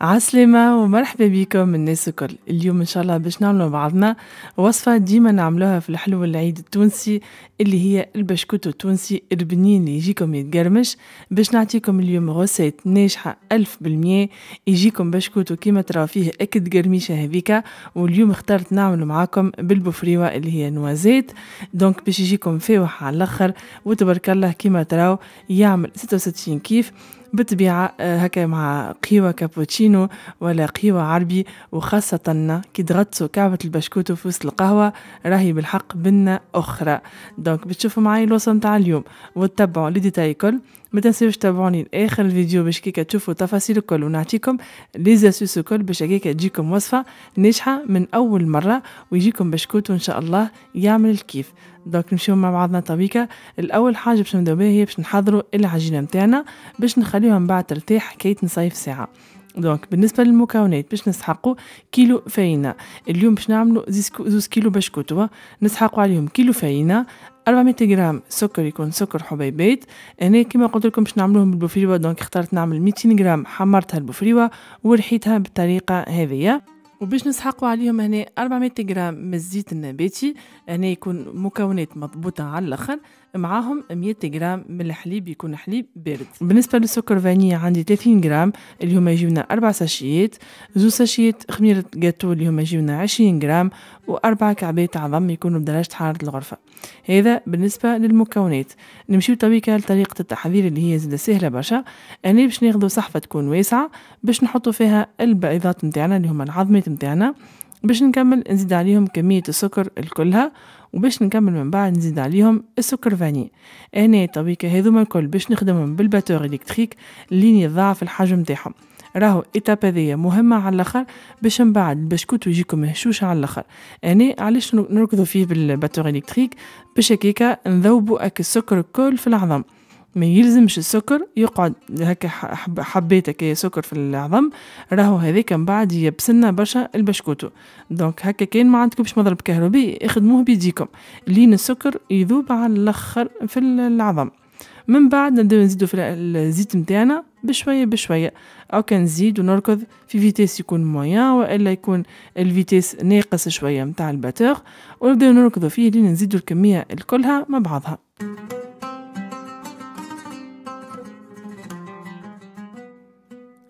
عسلمة ومرحبا بكم الناس الكل اليوم ان شاء الله باش نعملوا بعضنا وصفة ديما نعملوها في الحلو العيد التونسي اللي هي البشكوت التونسي البنين اللي يجيكم يتقرمش باش نعطيكم اليوم غوسيت ناجحة ألف بالمية يجيكم بشكوتو كيما ترى فيه أكد قرميشة هذيكا واليوم اخترت نعمل معاكم بالبفريوة اللي هي نوازيت دونك باش يجيكم فاوح على الاخر وتبارك الله كيما تراو يعمل 66 كيف بالطبيعة آه، هكا مع قهوة كابوتشينو ولا قهوة عربي وخاصة كي تغطسوا كعبة البشكوت في وسط القهوة راهي بالحق بنا أخرى دونك بتشوفوا معايا الوصفة متاع اليوم وتتبعوا لي ديتاي الكل ما تنسيوش تابعوني لاخر الفيديو باش كيكا تشوفوا التفاصيل الكل ونعطيكم لي زاسوس الكل باش هكاكا تجيكم وصفه ناجحه من اول مره ويجيكم بشكوت ان شاء الله يعمل الكيف دونك نمشيو مع بعضنا طبيكا الاول حاجه باش نبداو بها هي باش نحضروا العجينه نتاعنا باش نخليوها من بعد ترتاح حكايه نصيف ساعه دونك بالنسبه للمكونات باش نسحقوا كيلو فاينه اليوم باش نعملوا زوز كيلو بشكوتوه نسحقوا عليهم كيلو فاينه 400 غرام سكر يكون سكر حبيبات انا كما قلت لكم باش نعملوهم بالبوفريوا دونك اخترت نعمل 200 غرام حمرتها البوفريوا ورحيتها بالطريقه هذه وباش نسحقوا عليهم هنا 400 غرام من الزيت النباتي هنا يكون مكونات مضبوطة على الاخر معاهم 100 غرام من الحليب يكون حليب بارد بالنسبة للسكر فاني عندي 30 اللي هما يجيونا أربع ساشيات زو ساشيات خميرة جاتو اللي هما يجيونا 20 و وأربع كعبات عظم يكونوا بدرجة حرارة الغرفة هذا بالنسبة للمكونات نمشيو تويكا لطريقة التحضير اللي هي زادة سهلة برشا أنا باش ناخدو صحفة تكون واسعة باش نحطو فيها البيضات متاعنا اللي هما العظمات متاعنا باش نكمل نزيد عليهم كمية السكر الكلها وباش نكمل من بعد نزيد عليهم السكر فاني انا طبيكة هذوما الكل باش نخدمهم بالباتور الكتريك لين يضاعف الحجم تاعهم راهو ايتاب هذيا مهمة على الاخر باش من بعد البسكوت يجيكم هشوش على الاخر انا علاش نركضو فيه بالباتور الكتريك باش هكاكا نذوبو اك السكر الكل في العظم ما يلزمش السكر يقعد هكا حبيت هكا سكر في العظم راهو هذاك من بعد يبسلنا برشا البشكوتو دونك هكا كان ما عندكمش مضرب كهربائي اخدموه بيديكم لين السكر يذوب على الاخر في العظم من بعد نبداو نزيدو في الزيت نتاعنا بشويه بشويه او كان نزيد ونركض في فيتيس يكون مويا والا يكون الفيتيس ناقص شويه نتاع الباتور ونبداو نركضو فيه لين نزيدو الكميه الكلها مع بعضها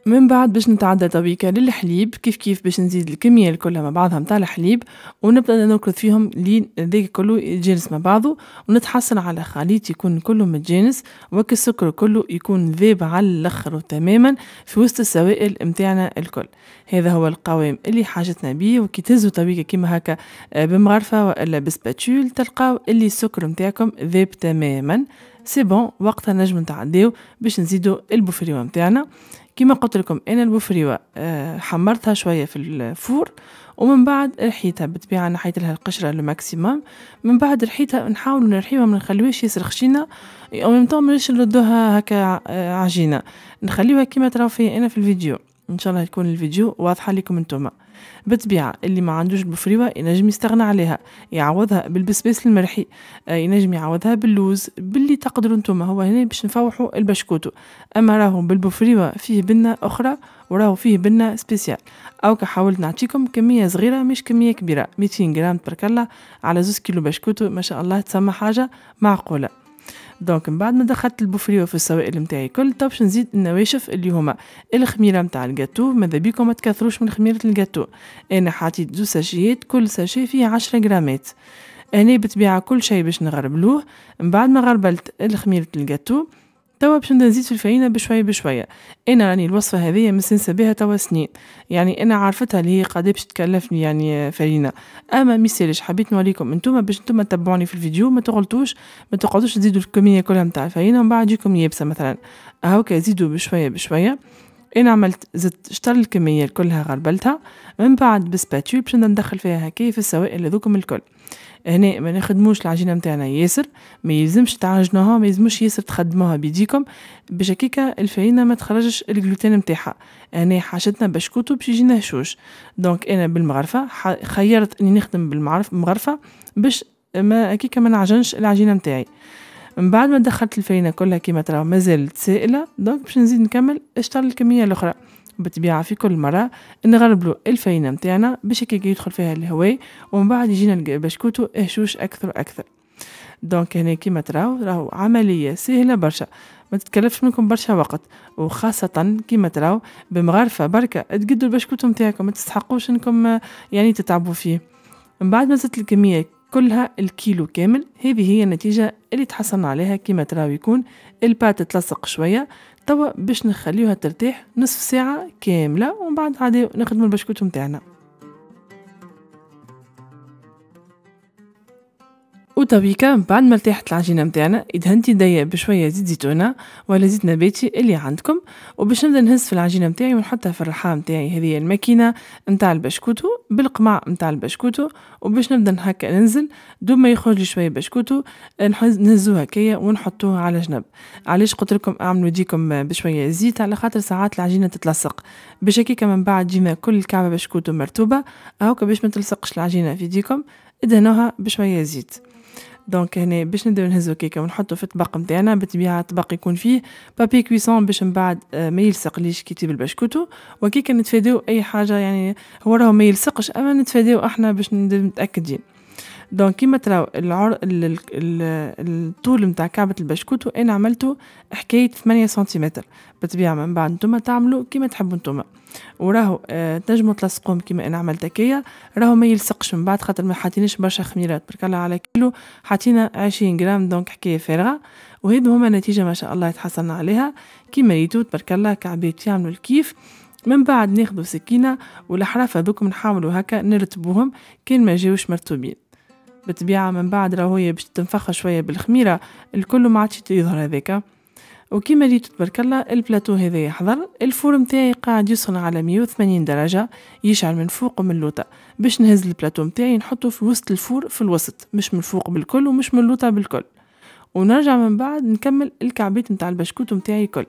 من بعد باش نتعدى طبيكة للحليب كيف كيف باش نزيد الكمية الكلها مع بعضها متاع الحليب ونبدأ نركض فيهم لين كله يتجانس مع بعضه ونتحصل على خليط يكون كله متجانس وك السكر كله يكون ذاب على الآخر تماما في وسط السوائل متاعنا الكل هذا هو القوام اللي حاجتنا بيه وكي تهزوا طبيكة كيما هكا آه، بمغرفة ولا بسباتشول تلقاو اللي السكر متاعكم ذاب تماما سي بون وقتها نجم نتعداو باش نزيدو البوفريو متاعنا كما قلت لكم انا الوفريوه آه، حمرتها شويه في الفور ومن بعد رحيتها بالطبيعه نحيت لها القشره الماكسيمم من بعد رحيتها نحاول نرحيوها ما نخليوهاش ياسر خشينه او ميم طون نردوها هكا آه، عجينه نخليوها كيما تراو في انا في الفيديو ان شاء الله يكون الفيديو واضحه لكم انتم بالطبيعه اللي ما عندوش البفريوه ينجم يستغنى عليها يعوضها بالبسباس المرحي آه، ينجم يعوضها باللوز باللي تقدروا انتم هو هنا باش نفوحوا البشكوتو اما راهو بالبفريوه فيه بنه اخرى وراهو فيه بنه سبيسيال او كحاولت نعطيكم كميه صغيره مش كميه كبيره 200 غرام تبارك الله على زوز كيلو بشكوتو ما شاء الله تسمى حاجه معقوله دونك من بعد ما دخلت البوفريو في السوائل نتاعي كل طبش نزيد النواشف اللي هما الخميره نتاع الجاتو ماذا بيكم ما تكثروش من خميره الجاتو انا حطيت دو ساشيات كل ساشي فيه عشرة غرامات انا بتبيع كل شيء باش نغربلوه من بعد ما غربلت الخميره الجاتو توا باش نبدا نزيد في الفرينة بشوية بشوية أنا راني الوصفة هذه مستنسة بها توا سنين يعني أنا عرفتها اللي هي قد باش تكلفني يعني فرينة أما ميسالش حبيت نوريكم أنتوما باش أنتوما تتبعوني في الفيديو ما تغلطوش ما تقعدوش تزيدوا الكمية كلها متاع الفرينة ومن بعد يجيكم يابسة مثلا هاوكا زيدوا بشوية بشوية انا عملت زدت شطر الكميه كلها غربلتها من بعد بسباتول باش ندخل فيها كيف في السوائل هذوكم الكل هنا ما نخدموش العجينه نتاعنا ياسر ما يلزمش تعجنوها ما يلزموش ياسر تخدموها بيديكم باش هكيكا الفرينه ما تخرجش الجلوتين نتاعها هنا حاجتنا بشكوتو باش يجينا هشوش دونك انا بالمغرفه خيرت اني نخدم بالمغرفه باش ما هكيكا ما نعجنش العجينه نتاعي من بعد ما دخلت الفرينه كلها كيما تراو زالت سائله دونك باش نزيد نكمل اشطر الكميه الاخرى بالطبيعه في كل مره نغربلو الفرينه نتاعنا باش هكاك يدخل فيها الهواء ومن بعد يجينا البشكوتو هشوش اكثر واكثر دونك هنا كيما تراو راهو عمليه سهله برشا ما تتكلفش منكم برشا وقت وخاصة كيما تراو بمغرفة بركة تقدوا البشكوتو نتاعكم ما تستحقوش انكم يعني تتعبوا فيه من بعد ما زدت الكمية كلها الكيلو كامل هذه هي النتيجة اللي تحصلنا عليها كما تراو يكون البات تلصق شوية توا باش نخليوها ترتاح نصف ساعة كاملة ومن بعد عادي نخدمو البشكوت متاعنا وتويكا بعد ما ارتاحت العجينه نتاعنا ادهنتي يديا بشويه زيت زيتونه ولا زيت نباتي اللي عندكم وباش نبدا نهز في العجينه نتاعي ونحطها في الرحاه نتاعي هذه الماكينه نتاع البشكوتو بالقمع نتاع البشكوتو وباش نبدا هكا ننزل دوب ما يخرج لي شويه بشكوتو نهزوها كيا ونحطوها على جنب علاش قلت لكم اعملوا ديكم بشويه زيت على خاطر ساعات العجينه تتلصق باش هكاكا من بعد ديما كل كعبه بشكوتو مرتوبه هاكا باش ما تلصقش العجينه في ديكم ادهنوها بشويه زيت دونك هنا باش نبداو نهزو كيكا ونحطو في الطبق نتاعنا بالطبيعه الطبق يكون فيه بابي كويسون باش من بعد آه، ما يلصقليش كي تجيب البشكوتو وكيكا نتفاداو اي حاجه يعني هو راهو ما يلصقش اما نتفاداو احنا باش نتاكدين دونك كيما تراو العر... ال... ال... الطول نتاع كعبة البشكوت وانا عملته حكاية 8 سنتيمتر بطبيعة من بعد نتوما تعملوا كيما تحبوا نتوما وراهو آه تنجموا تلصقوهم كيما أنا عملت هكايا راهو ما يلصقش من بعد خاطر ما حاطينش برشا خميرات برك على كيلو حاطينا 20 غرام دونك حكاية فارغة وهذو هما نتيجة ما شاء الله تحصلنا عليها كيما ريتو تبارك الله كعبات يعملوا الكيف من بعد ناخدو سكينة والحرافة بكم نحاولوا هكا نرتبوهم كان ما جاوش مرتوبين بالطبيعة من بعد راه هي باش تنفخ شوية بالخميرة الكل ما عادش يظهر هذاك وكيما ريتو تبارك الله البلاتو هذايا حضر الفور متاعي قاعد يسخن على 180 درجة يشعل من فوق ومن لوطة باش نهز البلاتو متاعي نحطه في وسط الفور في الوسط مش من فوق بالكل ومش من لوطة بالكل ونرجع من بعد نكمل الكعبات نتاع البشكوت نتاعي الكل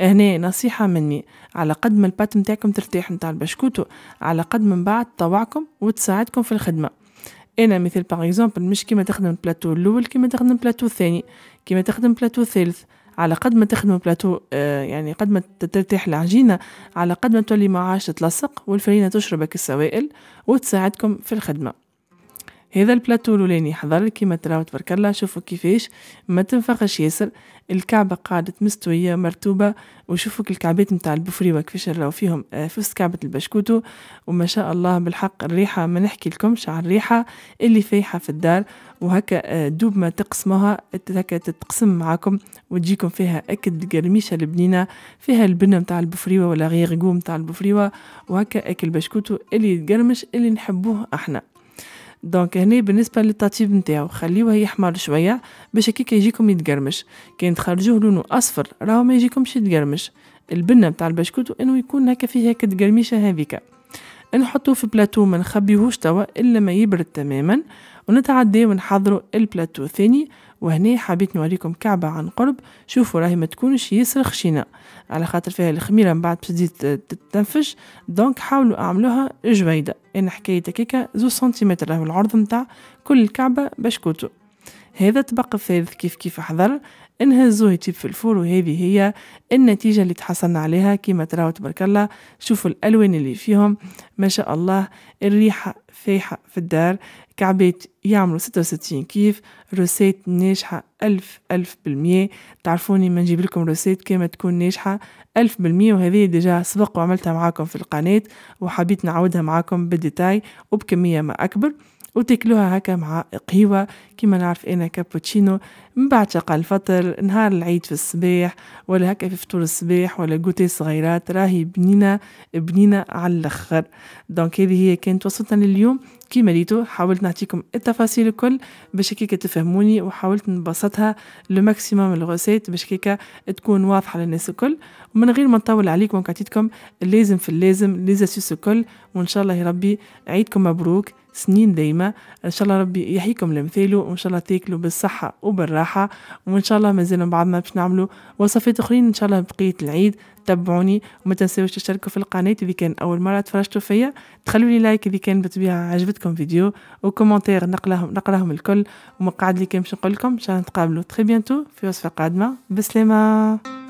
هنا نصيحة مني على قد ما البات نتاعكم ترتاح نتاع البشكوتو على قد من بعد تطوعكم وتساعدكم في الخدمة انا مثل باغ اكزومبل مش كيما تخدم بلاتو الاول كيما تخدم بلاتو الثاني كيما تخدم بلاتو الثالث على قد ما تخدم بلاتو آه يعني قد ما ترتاح العجينه على قد ما تولي معاش تلصق والفرينه تشربك السوائل وتساعدكم في الخدمه هذا البلاتو الاولاني حضر كيما تراو تبارك الله شوفوا كيفاش ما تنفخش ياسر الكعبه قاعده مستويه مرتوبه وشوفوا الكعبات نتاع البوفريوه كيفاش راهو فيهم آه، فست كعبه البشكوتو وما شاء الله بالحق الريحه ما نحكي لكم على الريحه اللي فايحه في الدار وهكا آه، دوب ما تقسموها هكا تتقسم معاكم وتجيكم فيها اكد قرميشه البنينه فيها البنه نتاع البوفريوه ولا غيغو نتاع البوفريوه وهكا اكل بشكوتو اللي يتقرمش اللي نحبوه احنا دونك هنا بالنسبه للتطيب نتاعو خليوه يحمر شويه باش كي يجيكم يتقرمش كان تخرجوه لونه اصفر راهو ما يجيكمش يتقرمش البنه نتاع البشكوت انه يكون هكا فيه هكا تقرميشه هذيك نحطوه في بلاتو ما نخبيهوش توا الا ما يبرد تماما ونتعدي ونحضروا البلاتو ثاني وهنا حبيت نوريكم كعبة عن قرب شوفوا راهي ما تكونش ياسر خشينة على خاطر فيها الخميرة من بعد باش تزيد تتنفش دونك حاولوا اعملوها جويدة انا حكاية هكاكا زو سنتيمتر راهو العرض متاع كل الكعبة بشكوتو هذا طبق فاذ كيف كيف حضر نهزوه يتيب في الفور وهذه هي النتيجة اللي تحصلنا عليها كما تراو تبارك الله شوفوا الألوان اللي فيهم ما شاء الله الريحة فايحة في الدار كعبات يعملوا 66 كيف روسيت ناجحة ألف ألف بالمية تعرفوني ما نجيب لكم روسيت كما تكون ناجحة ألف بالمية وهذه ديجا سبق وعملتها معاكم في القناة وحبيت نعودها معاكم بالديتاي وبكمية ما أكبر وتاكلوها هكا مع قهوة كيما نعرف أنا كابوتشينو من بعد شقل الفطر نهار العيد في الصباح ولا هكا في فطور الصباح ولا قوتي صغيرات راهي بنينة بنينة على الأخر دونك هذه هي كانت وصلتنا لليوم كيما ليتو حاولت نعطيكم التفاصيل الكل باش هكاك تفهموني وحاولت نبسطها لو ماكسيموم الغوسيت باش هكاك تكون واضحه للناس الكل ومن غير ما نطول عليكم ونعطيكم اللازم في اللازم زاسيس الكل وان شاء الله يا ربي عيدكم مبروك سنين دايمة إن شاء الله ربي يحييكم لمثاله وإن شاء الله تاكلوا بالصحة وبالراحة وإن شاء الله مازال بعضنا باش نعملوا وصفات أخرين إن شاء الله بقية العيد تتبعوني وما تنساوش تشتركوا في القناة إذا كان أول مرة تفرجتوا فيا تخلوا لي لايك إذا كان بتبيع عجبتكم فيديو وكومنتير نقراهم نقراهم الكل ومقعد لي كان باش نقول لكم إن شاء نتقابلوا تخي بيانتو في وصفة قادمة بسلامة